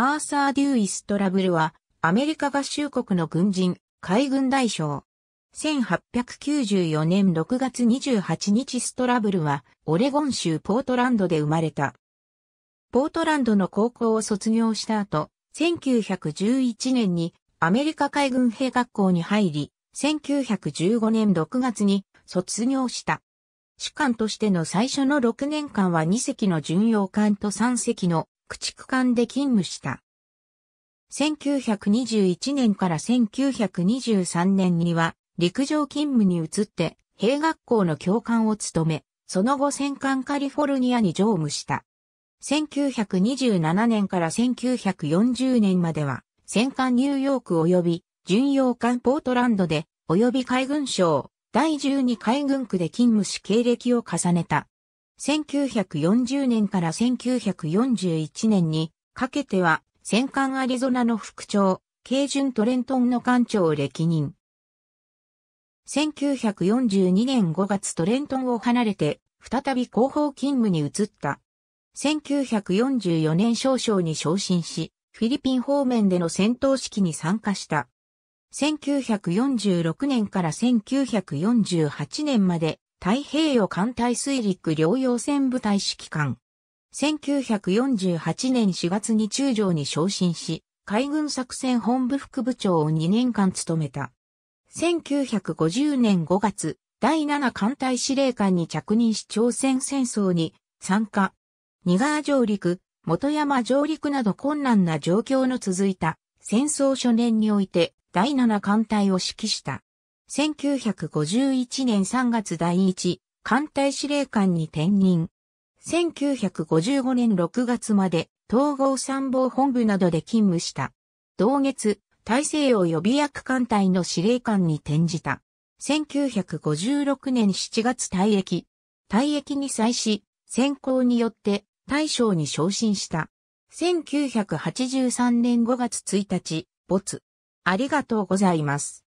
アーサー・デューイ・ストラブルは、アメリカ合衆国の軍人、海軍大将。1894年6月28日ストラブルは、オレゴン州ポートランドで生まれた。ポートランドの高校を卒業した後、1911年にアメリカ海軍兵学校に入り、1915年6月に卒業した。主官としての最初の6年間は2隻の巡洋艦と3隻の駆逐艦で勤務した。1921年から1923年には陸上勤務に移って兵学校の教官を務め、その後戦艦カリフォルニアに乗務した。1927年から1940年までは戦艦ニューヨーク及び巡洋艦ポートランドで及び海軍省第12海軍区で勤務し経歴を重ねた。1940年から1941年にかけては戦艦アリゾナの副長、軽巡トレントンの艦長を歴任。1942年5月トレントンを離れて、再び広報勤務に移った。1944年少々に昇進し、フィリピン方面での戦闘式に参加した。1946年から1948年まで太平洋艦隊水陸両用船部隊指揮官。1948年4月に中将に昇進し、海軍作戦本部副部長を2年間務めた。1950年5月、第7艦隊司令官に着任し朝鮮戦争に参加。二川上陸、元山上陸など困難な状況の続いた戦争初年において第7艦隊を指揮した。1951年3月第1艦隊司令官に転任。1955年6月まで統合参謀本部などで勤務した。同月、大西洋予備役艦隊の司令官に転じた。1956年7月退役。退役に際し、選考によって大将に昇進した。1983年5月1日、没。ありがとうございます。